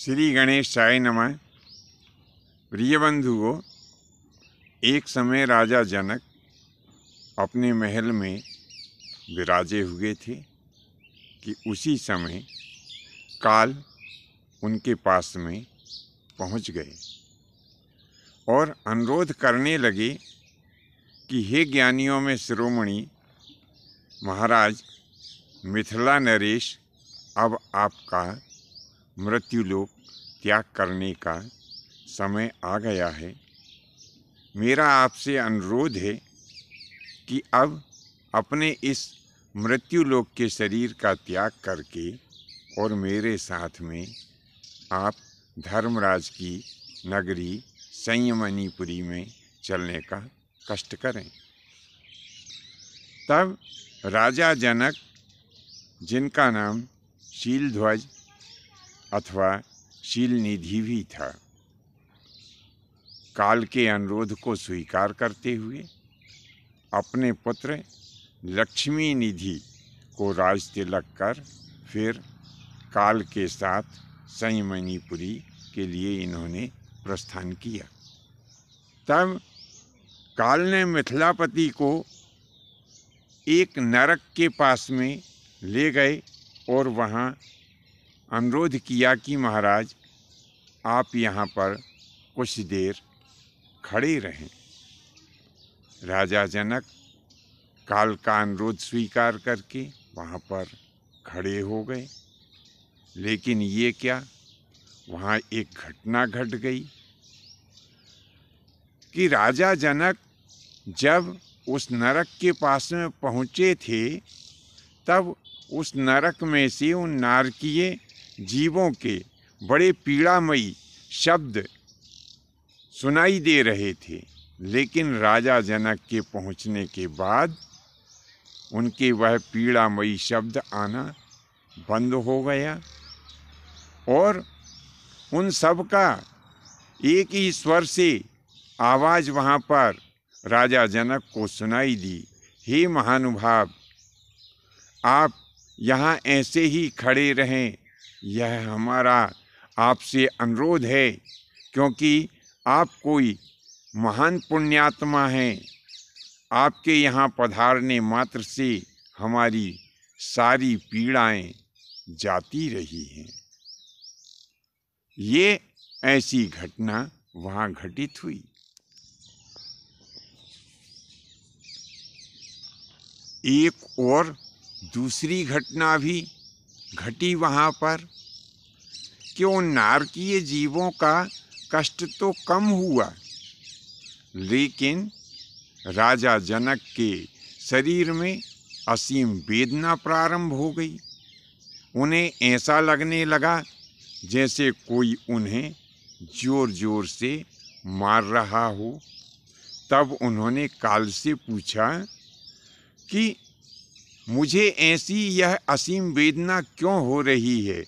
श्री गणेश चाय नमः प्रियबंधुओं एक समय राजा जनक अपने महल में विराजे हुए थे कि उसी समय काल उनके पास में पहुंच गए और अनुरोध करने लगे कि हे ज्ञानियों में शिरोमणि महाराज मिथिला नरेश अब आपका मृत्यु लोक त्याग करने का समय आ गया है मेरा आपसे अनुरोध है कि अब अपने इस मृत्यु लोक के शरीर का त्याग करके और मेरे साथ में आप धर्मराज की नगरी संयमनीपुरी में चलने का कष्ट करें तब राजा जनक जिनका नाम शीलध्वज अथवा शील निधि भी था काल के अनुरोध को स्वीकार करते हुए अपने पुत्र लक्ष्मी निधि को राज तिलक कर फिर काल के साथ मणिपुरी के लिए इन्होंने प्रस्थान किया तब काल ने मिथिलापति को एक नरक के पास में ले गए और वहाँ अनुरोध किया कि महाराज आप यहाँ पर कुछ देर खड़े रहें राजा जनक काल का अनुरोध स्वीकार करके वहाँ पर खड़े हो गए लेकिन ये क्या वहाँ एक घटना घट गट गई कि राजा जनक जब उस नरक के पास में पहुँचे थे तब उस नरक में से उन नारकीय जीवों के बड़े पीड़ामयी शब्द सुनाई दे रहे थे लेकिन राजा जनक के पहुंचने के बाद उनके वह पीड़ामयी शब्द आना बंद हो गया और उन सब का एक ही स्वर से आवाज़ वहाँ पर राजा जनक को सुनाई दी हे महानुभाव आप यहाँ ऐसे ही खड़े रहें यह हमारा आपसे अनुरोध है क्योंकि आप कोई महान पुण्यात्मा हैं आपके यहाँ पधारने मात्र से हमारी सारी पीड़ाएं जाती रही हैं ये ऐसी घटना वहाँ घटित हुई एक और दूसरी घटना भी घटी वहाँ पर क्यों नारकीय जीवों का कष्ट तो कम हुआ लेकिन राजा जनक के शरीर में असीम वेदना प्रारंभ हो गई उन्हें ऐसा लगने लगा जैसे कोई उन्हें जोर जोर से मार रहा हो तब उन्होंने काल से पूछा कि मुझे ऐसी यह असीम वेदना क्यों हो रही है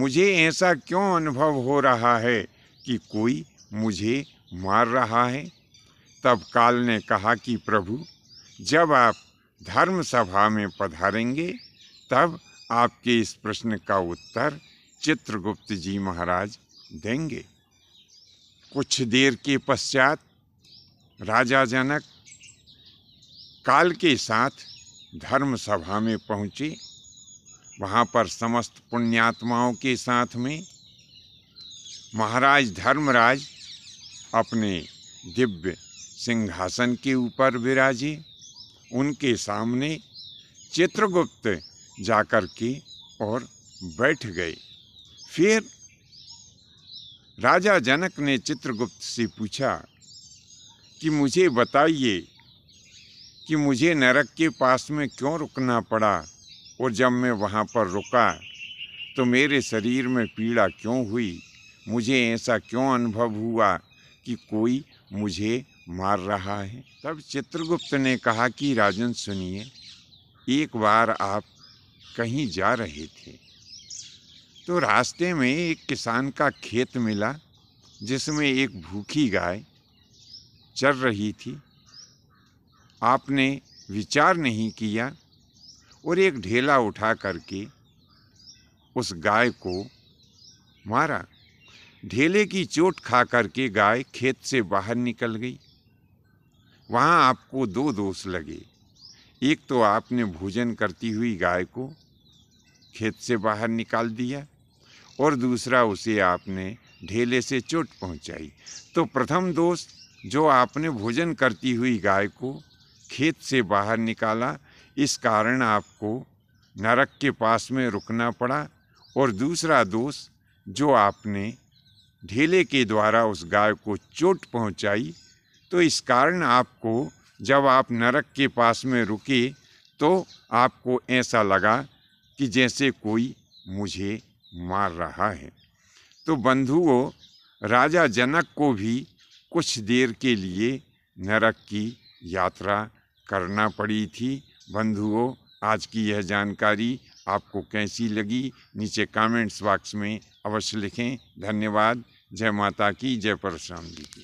मुझे ऐसा क्यों अनुभव हो रहा है कि कोई मुझे मार रहा है तब काल ने कहा कि प्रभु जब आप धर्म सभा में पधारेंगे तब आपके इस प्रश्न का उत्तर चित्रगुप्त जी महाराज देंगे कुछ देर के पश्चात राजा जनक काल के साथ धर्म सभा में पहुँचे वहाँ पर समस्त पुण्यात्माओं के साथ में महाराज धर्मराज अपने दिव्य सिंहासन के ऊपर विराजे उनके सामने चित्रगुप्त जाकर के और बैठ गए फिर राजा जनक ने चित्रगुप्त से पूछा कि मुझे बताइए कि मुझे नरक के पास में क्यों रुकना पड़ा और जब मैं वहाँ पर रुका तो मेरे शरीर में पीड़ा क्यों हुई मुझे ऐसा क्यों अनुभव हुआ कि कोई मुझे मार रहा है तब चित्रगुप्त ने कहा कि राजन सुनिए एक बार आप कहीं जा रहे थे तो रास्ते में एक किसान का खेत मिला जिसमें एक भूखी गाय चर रही थी आपने विचार नहीं किया और एक ढेला उठा करके उस गाय को मारा ढेले की चोट खा करके गाय खेत से बाहर निकल गई वहाँ आपको दो दोष लगे एक तो आपने भोजन करती हुई गाय को खेत से बाहर निकाल दिया और दूसरा उसे आपने ढेले से चोट पहुंचाई तो प्रथम दोष जो आपने भोजन करती हुई गाय को खेत से बाहर निकाला इस कारण आपको नरक के पास में रुकना पड़ा और दूसरा दोष जो आपने ढेले के द्वारा उस गाय को चोट पहुंचाई तो इस कारण आपको जब आप नरक के पास में रुके तो आपको ऐसा लगा कि जैसे कोई मुझे मार रहा है तो बंधुओं राजा जनक को भी कुछ देर के लिए नरक की यात्रा करना पड़ी थी बंधुओं आज की यह जानकारी आपको कैसी लगी नीचे कमेंट्स बॉक्स में अवश्य लिखें धन्यवाद जय माता की जय परशुराम जी की